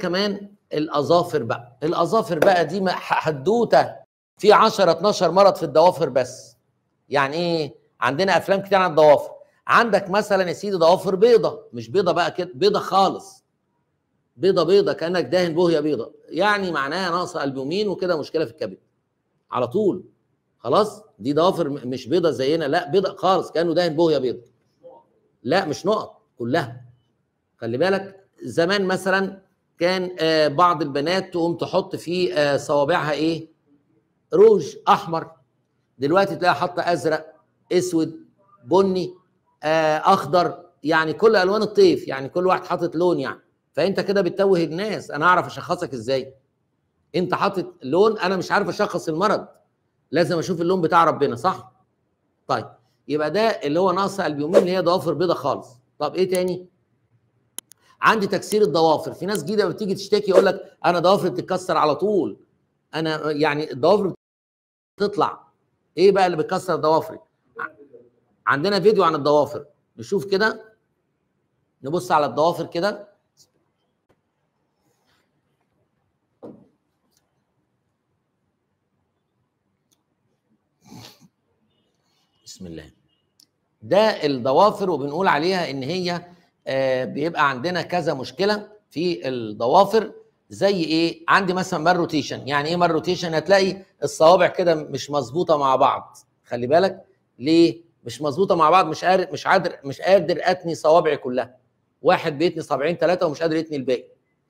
كمان الاظافر بقى الاظافر بقى دي حدوته في 10 12 مرض في الضوافر بس يعني ايه عندنا افلام كتير عن الضوافر عندك مثلا يا سيدي ضوافر بيضه مش بيضه بقى كده بيضه خالص بيضه بيضه كانك دهن بوهيه بيضه يعني معناها ناقصه البومين وكده مشكله في الكبد على طول خلاص دي ضوافر مش بيضه زينا لا بيضه خالص كانه دهن بوهيه بيضه لا مش نقط كلها خلي بالك زمان مثلا كان آه، بعض البنات تقوم تحط في آه، صوابعها ايه روج احمر دلوقتي تلاقيها حاطه ازرق اسود بني آه، اخضر يعني كل الوان الطيف يعني كل واحد حاطط لون يعني فانت كده بتتوه الناس انا اعرف اشخصك ازاي انت حاطط لون انا مش عارف اشخص المرض لازم اشوف اللون بتاع ربنا صح طيب يبقى ده اللي هو ناقص البيومين اللي هي ضوافر بيضه خالص طب ايه تاني عندي تكسير الضوافر في ناس جديده بتيجي تشتكي يقول لك انا ضوافري بتتكسر على طول انا يعني الضوافر بتطلع ايه بقى اللي بيكسر ضوافري عندنا فيديو عن الضوافر نشوف كده نبص على الضوافر كده بسم الله ده الضوافر وبنقول عليها ان هي آه، بيبقى عندنا كذا مشكله في الضوافر زي ايه عندي مثلا مال روتيشن يعني ايه مال روتيشن هتلاقي الصوابع كده مش مظبوطه مع بعض خلي بالك ليه مش مظبوطه مع بعض مش قادر مش قادر مش قادر اتني صوابعي كلها واحد بيتني صابعين ثلاثه ومش قادر يتني الباقي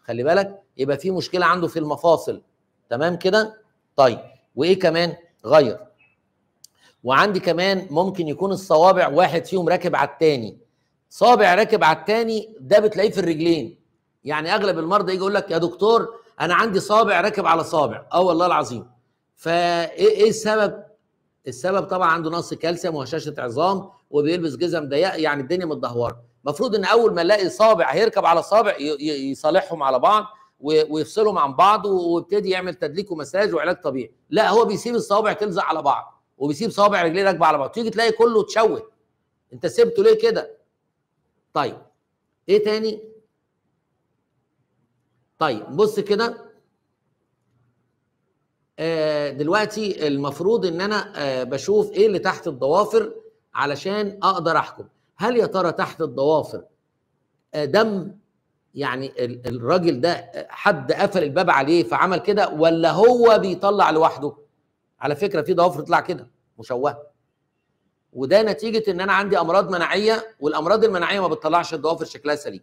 خلي بالك يبقى في مشكله عنده في المفاصل تمام كده طيب وايه كمان غير وعندي كمان ممكن يكون الصوابع واحد فيهم راكب على الثاني صابع راكب على الثاني ده بتلاقيه في الرجلين يعني اغلب المرضى يجي يقول لك يا دكتور انا عندي صابع راكب على صابع اه والله العظيم فايه ايه السبب السبب طبعا عنده نقص كالسيوم وهشاشه عظام وبيلبس جزم ضيق يعني الدنيا متدهوره المفروض ان اول ما الاقي صابع هيركب على صابع يصالحهم على بعض ويفصلهم عن بعض ويبتدي يعمل تدليك ومساج وعلاج طبيعي لا هو بيسيب الصوابع تلزق على بعض وبيسيب صوابع رجليه راكبه على بعض تيجي تلاقي كله اتشوه انت سبته ليه كده طيب ايه تاني طيب بص كده آه دلوقتي المفروض ان انا آه بشوف ايه اللي تحت الضوافر علشان اقدر احكم هل يا ترى تحت الضوافر آه دم يعني الراجل ده آه، حد قفل الباب عليه فعمل كده ولا هو بيطلع لوحده على فكره في ضوافر تطلع كده مشوهه وده نتيجه ان انا عندي امراض مناعيه والامراض المناعيه ما بتطلعش الضوافر شكلها سليم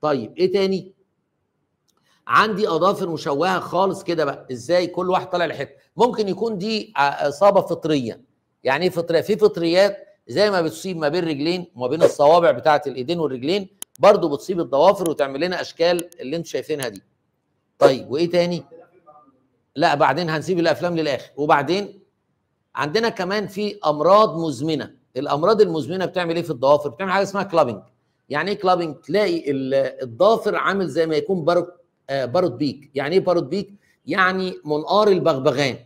طيب ايه تاني عندي اظافر مشوهه خالص كده بقى ازاي كل واحد طالع لحته ممكن يكون دي اصابه فطريه يعني ايه فطريه في فطريات زي ما بتصيب ما بين الرجلين وما بين الصوابع بتاعه الايدين والرجلين برضو بتصيب الضوافر وتعمل لنا اشكال اللي انتم شايفينها دي طيب وايه تاني لا بعدين هنسيب الافلام للاخر وبعدين عندنا كمان في امراض مزمنه الامراض المزمنه بتعمل ايه في الضوافر بتعمل حاجه اسمها كلابنج يعني ايه كلابنج تلاقي الضافر عامل زي ما يكون بارود آه، بارود بيك يعني ايه بارود بيك يعني منقار البغبغان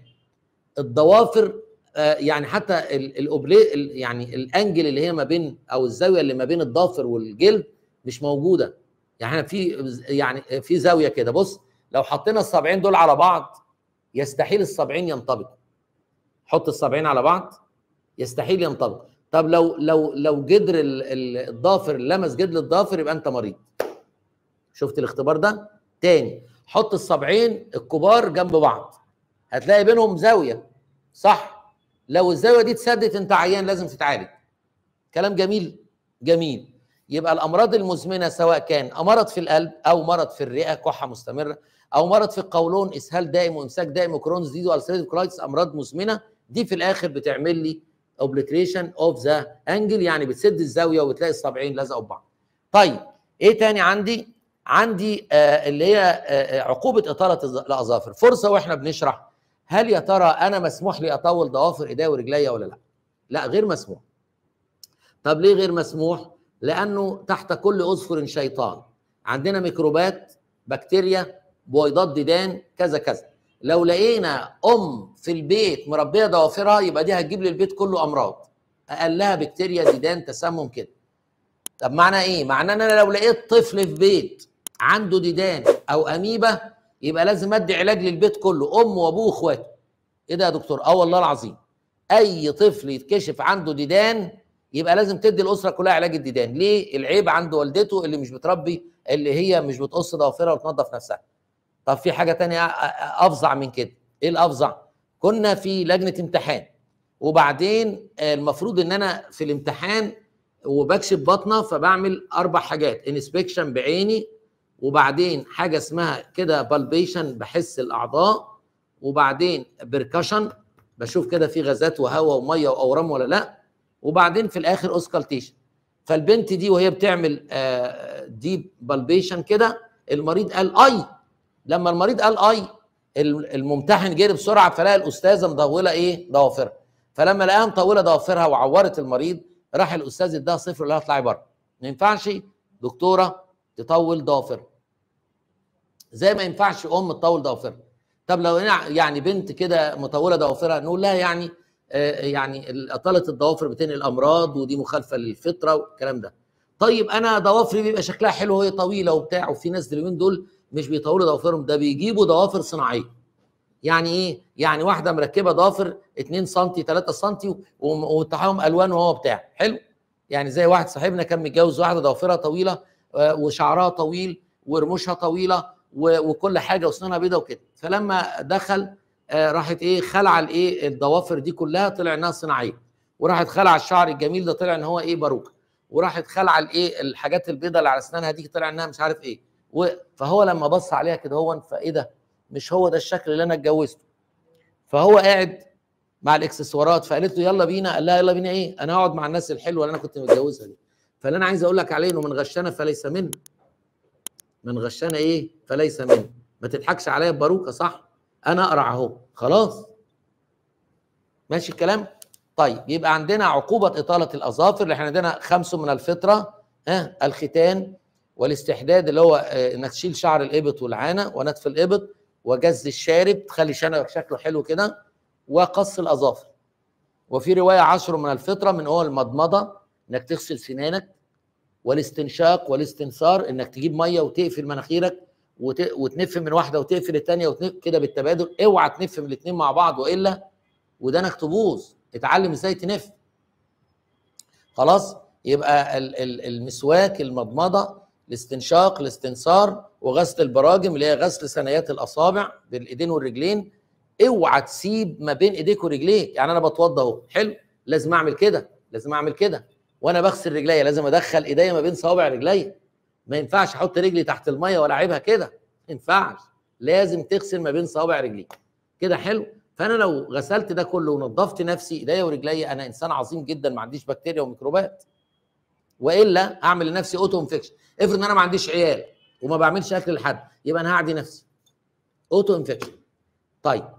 الضوافر آه، يعني حتى الاوبلي يعني الانجل اللي هي ما بين او الزاويه اللي ما بين الضافر والجلد مش موجوده يعني في يعني في زاويه كده بص لو حطينا الصابعين دول على بعض يستحيل الصابعين ينطبقوا حط السبعين على بعض يستحيل ينطبق طب لو لو لو جدر الضافر لمس جدر الضافر يبقى انت مريض شفت الاختبار ده تاني حط السبعين الكبار جنب بعض هتلاقي بينهم زاويه صح لو الزاويه دي اتسدت انت عيان لازم تتعالج كلام جميل جميل يبقى الامراض المزمنه سواء كان مرض في القلب او مرض في الرئه كحه مستمره او مرض في القولون اسهال دائم وامساك دائم وكرونز ديز والسريتيف امراض مزمنه دي في الاخر بتعمل لي اوبليكريشن اوف ذا انجل يعني بتسد الزاويه وبتلاقي الصابعين لزقوا ببعض طيب ايه تاني عندي عندي آه اللي هي آه, آه، عقوبه اطاله الاظافر فرصه واحنا بنشرح هل يا ترى انا مسموح لي اطول ضوافر ايديا ورجليا ولا لا لا غير مسموح طب ليه غير مسموح لانه تحت كل اظفر شيطان عندنا ميكروبات بكتيريا بويضات ديدان كذا كذا لو لقينا ام في البيت مربيه ضوافرها يبقى دي هتجيب للبيت كله امراض اقلها بكتيريا ديدان تسمم كده طب معنى ايه معناه ان انا لو لقيت طفل في بيت عنده ديدان او اميبا يبقى لازم ادي علاج للبيت كله امه وابوه واخواته ايه ده يا دكتور اه والله العظيم اي طفل يتكشف عنده ديدان يبقى لازم تدي الاسره كلها علاج الديدان ليه العيب عند والدته اللي مش بتربي اللي هي مش بتقص ضوافرها وتنظف نفسها طب في حاجه تانية افظع من كده ايه الافظع كنا في لجنه امتحان وبعدين المفروض ان انا في الامتحان وبكشف بطنه فبعمل اربع حاجات انسبكشن بعيني وبعدين حاجه اسمها كده بالبيشن بحس الاعضاء وبعدين بركشن بشوف كده في غازات وهواء وميه واورام ولا لا وبعدين في الاخر اوسكالتيشن فالبنت دي وهي بتعمل ديب آه، بالبيشن كده المريض قال اي لما المريض قال اي الممتحن جه بسرعه فلقى الاستاذه مطوله ايه ضوافرها فلما لقاها مطوله ضوافرها وعورت المريض راح الاستاذ اداها صفر وقال لها اطلعي بره ما ينفعش دكتوره تطول ضوافرها زي ما ينفعش ام تطول ضوافرها طب لو يعني بنت كده مطوله ضوافرها نقول لها يعني آه، يعني اطاله الضوافر بتنقل الامراض ودي مخالفه للفطره والكلام ده طيب انا ضوافري بيبقى شكلها حلو وهي طويله وبتاع وفي ناس اليومين دول مش بيطولوا ضوافرهم ده بيجيبوا ضوافر صناعيه يعني ايه يعني واحده مركبه ضوافر 2 سم 3 سم ومتحهم الوان وهو بتاع حلو يعني زي واحد صاحبنا كان متجوز واحده ضوافرها طويله آه، وشعرها طويل ورموشها طويله وكل حاجه وسنانها بيضاء وكده فلما دخل آه، راحت ايه خلع الايه الضوافر دي كلها طلع انها صناعيه وراحت خلع الشعر الجميل ده طلع ان هو ايه باروكه وراحت خلع الايه الحاجات البيضاء اللي على اسنانها دي طلع انها مش عارف ايه فهو لما بص عليها كده هو فايه ده مش هو ده الشكل اللي انا اتجوزته فهو قاعد مع الاكسسوارات فقالت له يلا بينا قال لها يلا بينا ايه انا اقعد مع الناس الحلوه اللي انا كنت متجوزها دي فاللي انا عايز اقول لك عليه انه من غشنا فليس منه من غشنا ايه فليس منه ما تضحكش عليا بباروكه صح انا اقرع اهو خلاص ماشي الكلام طيب يبقى عندنا عقوبه اطاله الاظافر اللي احنا عندنا خمس من الفطره ها الختان والاستحداد اللي هو آه، انك تشيل شعر الابط والعانه ونتف الابط وجز الشارب تخلي شكله حلو كده وقص الاظافر وفي روايه عشر من الفطره من هو المضمضه انك تغسل سنانك والاستنشاق والاستنثار انك تجيب ميه وتقفل مناخيرك وتنف من واحده وتقفل الثانيه وتنف كده بالتبادل اوعى تنف من الاثنين مع بعض والا ودانك تبوظ اتعلم ازاي تنف خلاص يبقى المسواك المضمضه الاستنشاق الاستنصار وغسل البراجم اللي هي غسل ثنيات الاصابع بالايدين والرجلين اوعى تسيب ما بين ايديك ورجليك يعني انا بتوضى اهو حلو لازم اعمل كده لازم اعمل كده وانا بغسل رجليا لازم ادخل ايديا ما بين صوابع رجليا ما ينفعش احط رجلي تحت الميه والعبها كده ما ينفعش لازم تغسل ما بين صوابع رجليك كده حلو فانا لو غسلت ده كله ونظفت نفسي ايديا ورجليا انا انسان عظيم جدا ما عنديش بكتيريا وميكروبات والا اعمل لنفسي اوتو انفكشن افرض ان انا ما عنديش عيال وما بعملش اكل لحد يبقى انا هعدي نفسي اوتو انفكشن طيب